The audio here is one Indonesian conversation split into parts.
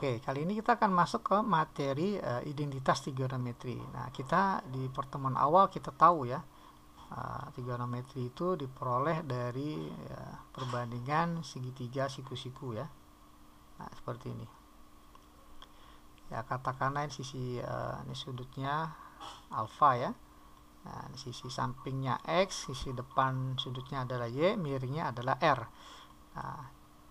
Oke, kali ini kita akan masuk ke materi uh, identitas trigonometri. Nah, kita di pertemuan awal kita tahu ya, uh, trigonometri itu diperoleh dari ya, perbandingan segitiga siku-siku ya. Nah, seperti ini. Ya, katakanlah ini sisi uh, ini sudutnya alfa ya. Nah, sisi sampingnya X, sisi depan sudutnya adalah Y, miringnya adalah R. Nah,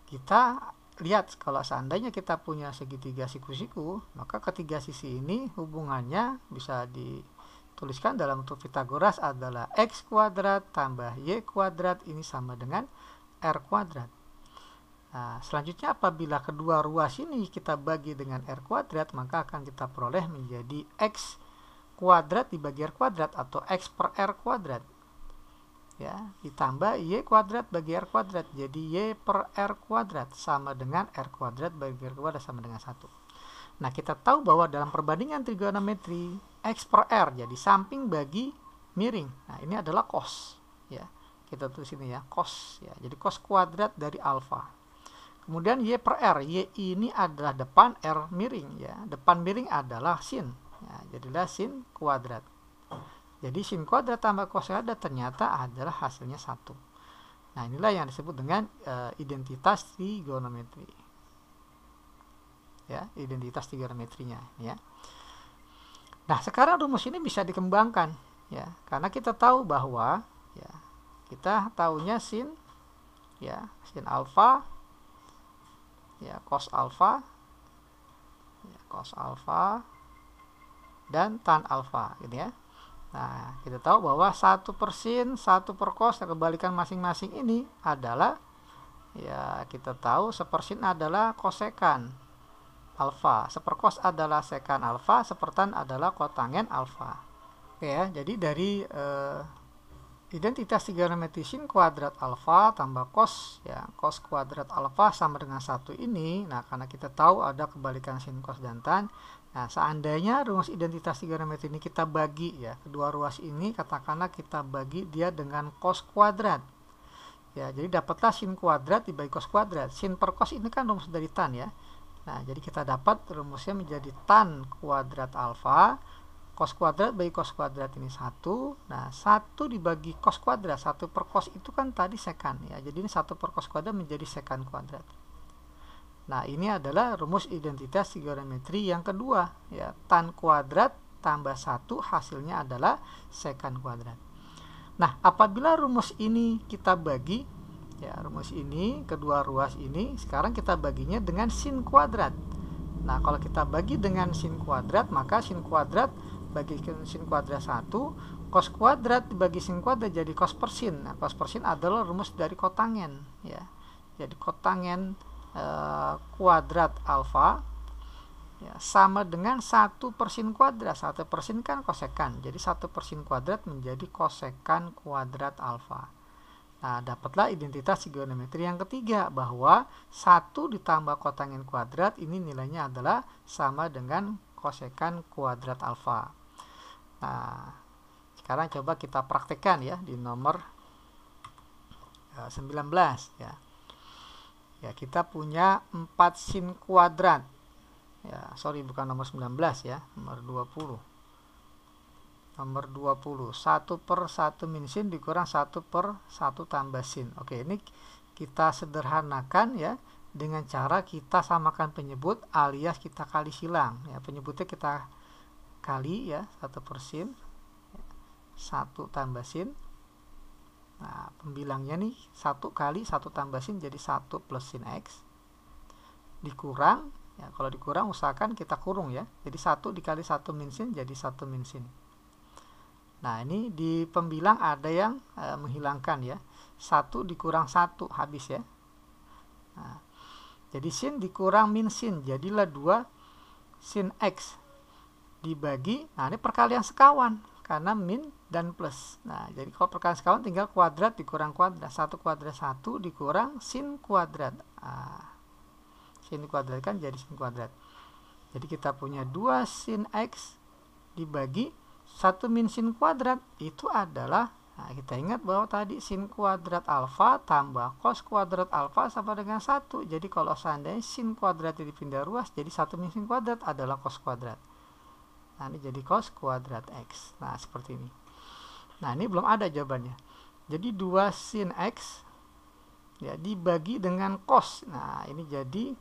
kita lihat kalau seandainya kita punya segitiga siku-siku, maka ketiga sisi ini hubungannya bisa dituliskan dalam bentuk Pitagoras adalah x kuadrat tambah y kuadrat ini sama dengan r kuadrat. Nah, selanjutnya apabila kedua ruas ini kita bagi dengan R kuadrat, maka akan kita peroleh menjadi X kuadrat dibagi R kuadrat atau X per R kuadrat ya ditambah y kuadrat bagi r kuadrat jadi y per r kuadrat sama dengan r kuadrat bagi r kuadrat sama dengan satu nah kita tahu bahwa dalam perbandingan trigonometri x per r jadi samping bagi miring nah ini adalah cos ya kita tulis ini ya cos ya jadi cos kuadrat dari alfa kemudian y per r y ini adalah depan r miring ya depan miring adalah sin ya, jadilah sin kuadrat jadi sin kuadrat tambah cos kuadrat ternyata adalah hasilnya satu. Nah inilah yang disebut dengan e, identitas trigonometri. Ya, identitas trigonometrinya. Ya. Nah sekarang rumus ini bisa dikembangkan, ya, karena kita tahu bahwa, ya, kita tahunya sin, ya, sin alfa, ya, cos alfa, ya, cos alfa, dan tan alfa, gitu ya. Nah, kita tahu bahwa satu persin, satu per perkos, kebalikan masing-masing ini adalah ya kita tahu sepersin adalah kosekan alfa, seperkos adalah sekan alfa, sepertan adalah kotangen alfa. Oke ya, jadi dari eh, identitas tiga sin kuadrat alfa tambah cos ya cos kuadrat alfa sama dengan satu ini nah karena kita tahu ada kebalikan sin cos dan tan nah seandainya rumus identitas tiga ini kita bagi ya kedua ruas ini katakanlah kita bagi dia dengan cos kuadrat ya jadi dapatlah sin kuadrat dibagi cos kuadrat sin per cos ini kan rumus dari tan ya nah jadi kita dapat rumusnya menjadi tan kuadrat alfa cos kuadrat bagi cos kuadrat ini satu, nah satu dibagi cos kuadrat satu per cos itu kan tadi sekan ya jadi ini satu per cos kuadrat menjadi sekan kuadrat nah ini adalah rumus identitas trigonometri yang kedua ya tan kuadrat tambah satu hasilnya adalah sekan kuadrat nah apabila rumus ini kita bagi ya rumus ini kedua ruas ini sekarang kita baginya dengan sin kuadrat Nah, kalau kita bagi dengan sin kuadrat, maka sin kuadrat bagi sin kuadrat 1 cos kuadrat dibagi sin kuadrat jadi cos persin nah, cos persin adalah rumus dari kotangen ya jadi kotangen e, kuadrat alfa ya, sama dengan satu persin kuadrat satu persin kan kosekan jadi satu persin kuadrat menjadi kosekan kuadrat alfa Nah, dapatlah identitas trigonometri yang ketiga bahwa satu ditambah kotangen kuadrat ini nilainya adalah sama dengan kosekan kuadrat alfa. Nah, sekarang coba kita praktekkan ya di nomor 19 eh, ya. Ya, kita punya 4 sin kuadrat. Ya, sorry bukan nomor 19 ya, nomor 20. Nomor 20, 1 per 1 min sin dikurang 1 per 1 tambah sin. Oke, ini kita sederhanakan ya dengan cara kita samakan penyebut alias kita kali silang. Ya, penyebutnya kita kali ya satu persin satu tambah sin nah pembilangnya nih satu kali satu tambah sin jadi satu plus sin x dikurang ya kalau dikurang usahakan kita kurung ya jadi satu dikali satu min sin jadi satu min sin nah ini di pembilang ada yang e, menghilangkan ya satu dikurang satu habis ya nah, jadi sin dikurang min sin jadilah dua sin x dibagi, nah ini perkalian sekawan karena min dan plus. Nah, jadi kalau perkalian sekawan tinggal kuadrat dikurang kuadrat. Satu kuadrat satu dikurang sin kuadrat. Nah, sin kuadrat kan jadi sin kuadrat. Jadi kita punya dua sin x dibagi satu min sin kuadrat itu adalah Nah, kita ingat bahwa tadi sin kuadrat alfa tambah cos kuadrat alfa sama dengan 1. Jadi kalau seandainya sin kuadrat dipindah ruas, jadi 1 min sin kuadrat adalah cos kuadrat. Nah, ini jadi cos kuadrat X. Nah, seperti ini. Nah, ini belum ada jawabannya. Jadi 2 sin X ya dibagi dengan cos. Nah, ini jadi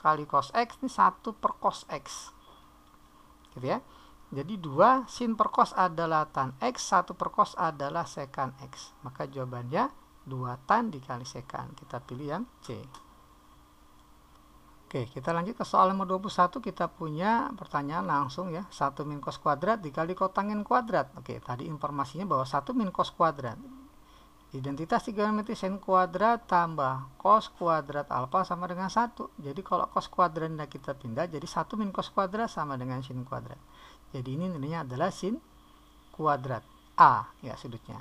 kali cos X ini 1 per cos X. Gitu ya. Jadi 2 sin per cos adalah tan X, 1 per cos adalah sekan X. Maka jawabannya 2 tan dikali sekan. Kita pilih yang C. Oke, kita lanjut ke soal nomor 21. Kita punya pertanyaan langsung ya. 1 min cos kuadrat dikali kotangen kuadrat. Oke, tadi informasinya bahwa 1 min cos kuadrat. Identitas trigonometri sin kuadrat tambah cos kuadrat alfa sama dengan 1. Jadi kalau cos kuadratnya kita pindah, jadi 1 min cos kuadrat sama dengan sin kuadrat. Jadi ini nilainya adalah sin kuadrat. A ya sudutnya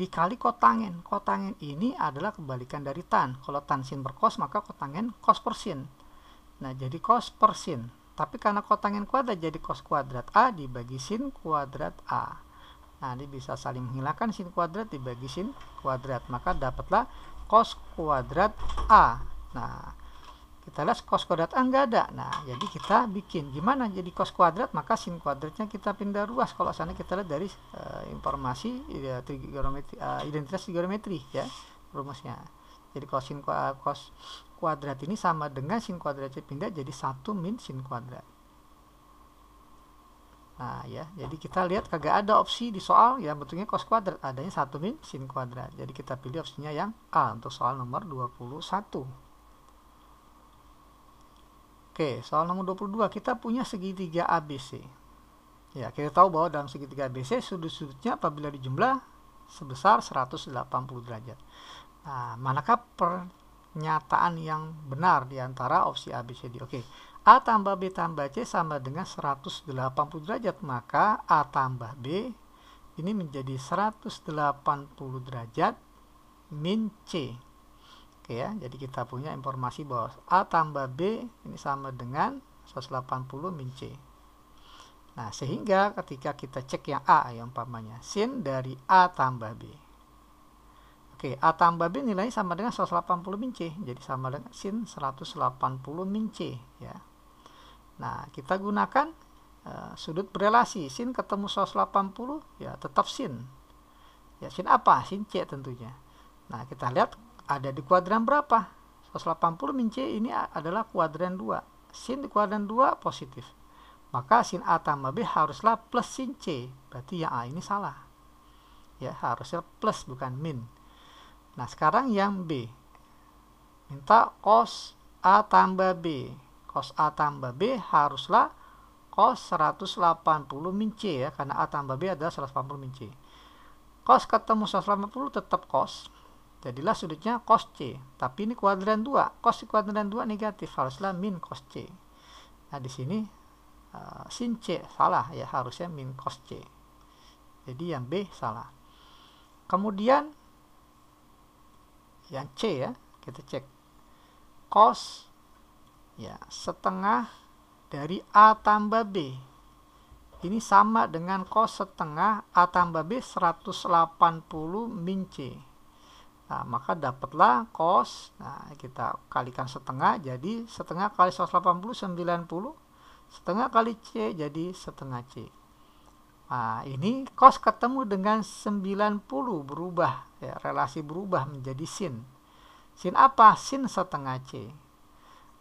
dikali kotangen. Kotangen ini adalah kebalikan dari tan. Kalau tan sin per cos maka kotangen cos per sin. Nah, jadi cos per sin. Tapi karena kotangin kuadrat jadi cos kuadrat A dibagi sin kuadrat A. Nah, ini bisa saling menghilangkan sin kuadrat dibagi sin kuadrat. Maka dapatlah cos kuadrat A. Nah, kita lihat cos kuadrat A nggak ada. Nah, jadi kita bikin. Gimana jadi cos kuadrat? Maka sin kuadratnya kita pindah ruas. Kalau sana kita lihat dari uh, informasi uh, trigonometri, uh, identitas trigonometri ya rumusnya jadi cos sin kuadrat ini sama dengan sin kuadratnya pindah jadi 1 min sin kuadrat Nah ya, jadi kita lihat kagak ada opsi di soal yang bentuknya cos kuadrat, adanya 1 min sin kuadrat. Jadi kita pilih opsinya yang A untuk soal nomor 21. Oke, soal nomor 22 kita punya segitiga ABC. Ya, kita tahu bahwa dalam segitiga ABC sudut-sudutnya apabila dijumlah sebesar 180 derajat. Nah, manakah pernyataan yang benar di antara opsi A, B, C, D? Oke, A tambah B tambah C sama dengan 180 derajat. Maka A tambah B ini menjadi 180 derajat min C. Oke ya, jadi kita punya informasi bahwa A tambah B ini sama dengan 180 min C. Nah, sehingga ketika kita cek yang A, yang umpamanya, sin dari A tambah B. Oke, A tambah B nilainya sama dengan 180 min C. Jadi sama dengan sin 180 min C. Ya. Nah, kita gunakan uh, sudut berelasi. Sin ketemu 180, ya tetap sin. Ya, sin apa? Sin C tentunya. Nah, kita lihat ada di kuadran berapa? 180 min C ini adalah kuadran 2. Sin di kuadran 2 positif. Maka sin A tambah B haruslah plus sin C. Berarti yang A ini salah. Ya, harusnya plus bukan min. Nah, sekarang yang B. Minta cos A tambah B. Cos A tambah B haruslah cos 180 min C ya, karena A tambah B adalah 180 min C. Cos ketemu 180 tetap cos, jadilah sudutnya cos C. Tapi ini kuadran 2, cos di kuadran 2 negatif, haruslah min cos C. Nah, di sini eh, sin C salah ya, harusnya min cos C. Jadi yang B salah. Kemudian yang C ya kita cek cos ya setengah dari A tambah B ini sama dengan cos setengah A tambah B 180 min C nah, maka dapatlah cos nah kita kalikan setengah jadi setengah kali 180 90 setengah kali C jadi setengah C Nah, ini cos ketemu dengan 90 berubah, ya, relasi berubah menjadi sin. Sin apa? Sin setengah C.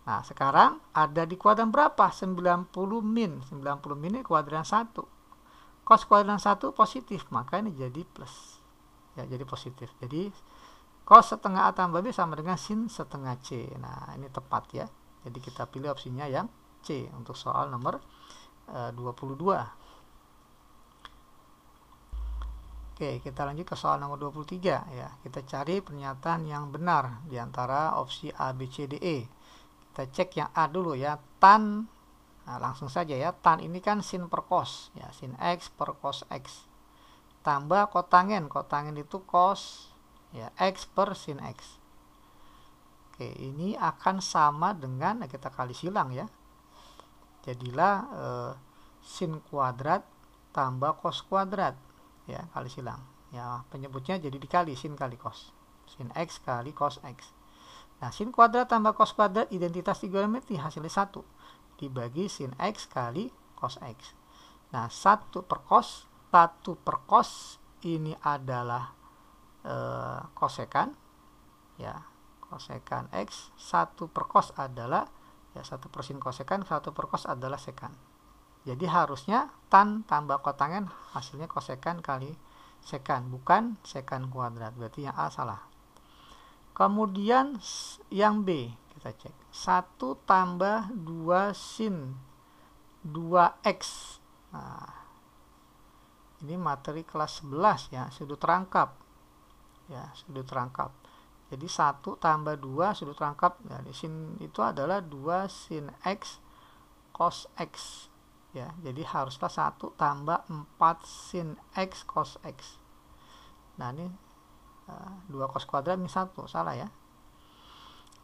Nah, sekarang ada di kuadran berapa? 90 min. 90 min ini kuadran 1. Cos kuadran 1 positif, maka ini jadi plus. Ya, jadi positif. Jadi, cos setengah A tambah B sama dengan sin setengah C. Nah, ini tepat ya. Jadi, kita pilih opsinya yang C untuk soal nomor e, eh, 22. Oke, kita lanjut ke soal nomor 23 ya. Kita cari pernyataan yang benar di antara opsi A, B, C, D, E. Kita cek yang A dulu ya. Tan nah langsung saja ya. Tan ini kan sin per cos ya, sin x per cos x. Tambah kotangen. Kotangen itu cos ya x per sin x. Oke, ini akan sama dengan nah kita kali silang ya. Jadilah eh, sin kuadrat tambah cos kuadrat ya kali silang ya penyebutnya jadi dikali sin kali cos sin x kali cos x nah sin kuadrat tambah cos kuadrat identitas trigonometri hasilnya satu dibagi sin x kali cos x nah satu per cos satu per cos ini adalah e, kosekan ya kosekan x satu per cos adalah ya satu per sin kosekan satu per cos adalah sekan jadi harusnya tan tambah kotangen hasilnya kosekan kali sekan, bukan sekan kuadrat. Berarti yang A salah. Kemudian yang B kita cek. 1 tambah 2 sin 2x. Nah, ini materi kelas 11 ya, sudut rangkap. Ya, sudut rangkap. Jadi 1 tambah 2 sudut rangkap. Nah, di sin itu adalah 2 sin x cos x ya jadi haruslah satu tambah 4 sin x cos x nah ini eh, dua cos kuadrat ini satu salah ya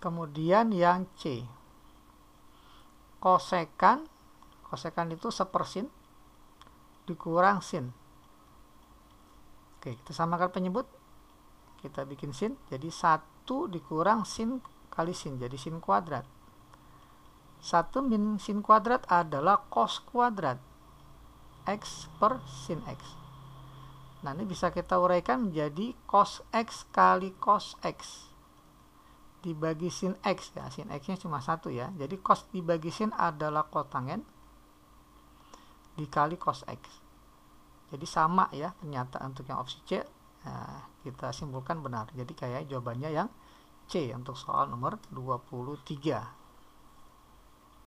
kemudian yang C kosekan kosekan itu sepersin dikurang sin oke kita samakan penyebut kita bikin sin jadi satu dikurang sin kali sin jadi sin kuadrat satu min sin kuadrat adalah cos kuadrat x per sin x. Nah, ini bisa kita uraikan menjadi cos x kali cos x dibagi sin x ya. Sin x-nya cuma satu ya. Jadi cos dibagi sin adalah kotangen dikali cos x. Jadi sama ya ternyata untuk yang opsi C. Nah, kita simpulkan benar. Jadi kayak jawabannya yang C untuk soal nomor 23.